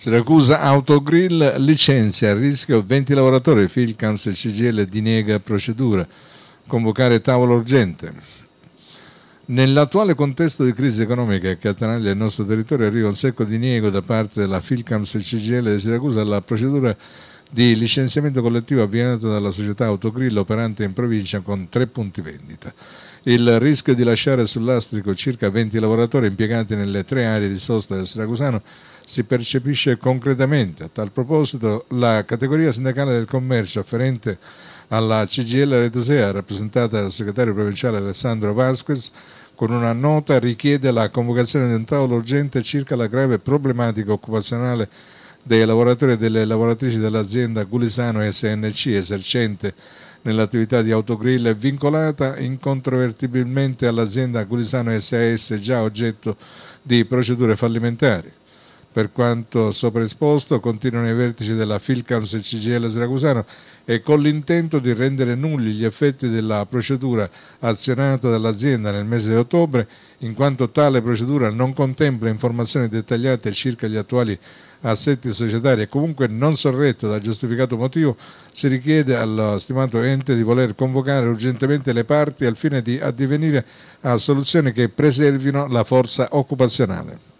Siracusa Autogrill licenzia a rischio 20 lavoratori, Filcams e CGL dinega procedura, convocare tavolo urgente. Nell'attuale contesto di crisi economica che attanaglia il nostro territorio arriva un secco diniego da parte della Filcams e CGL di Siracusa alla procedura di licenziamento collettivo avviato dalla società Autogrill operante in provincia con tre punti vendita. Il rischio di lasciare sul lastrico circa 20 lavoratori impiegati nelle tre aree di sosta del Siracusano si percepisce concretamente. A tal proposito la categoria sindacale del commercio afferente alla CGL Retosea, rappresentata dal segretario provinciale Alessandro Vasquez, con una nota richiede la convocazione di un tavolo urgente circa la grave problematica occupazionale dei lavoratori e delle lavoratrici dell'azienda Gulisano SNC esercente nell'attività di autogrill è vincolata incontrovertibilmente all'azienda Gulisano SAS già oggetto di procedure fallimentari. Per quanto sopraesposto, continuano i vertici della Filcams e CGL Siracusano e con l'intento di rendere nulli gli effetti della procedura azionata dall'azienda nel mese di ottobre, in quanto tale procedura non contempla informazioni dettagliate circa gli attuali assetti societari e comunque non sorretto da giustificato motivo, si richiede allo stimato ente di voler convocare urgentemente le parti al fine di addivenire a soluzioni che preservino la forza occupazionale.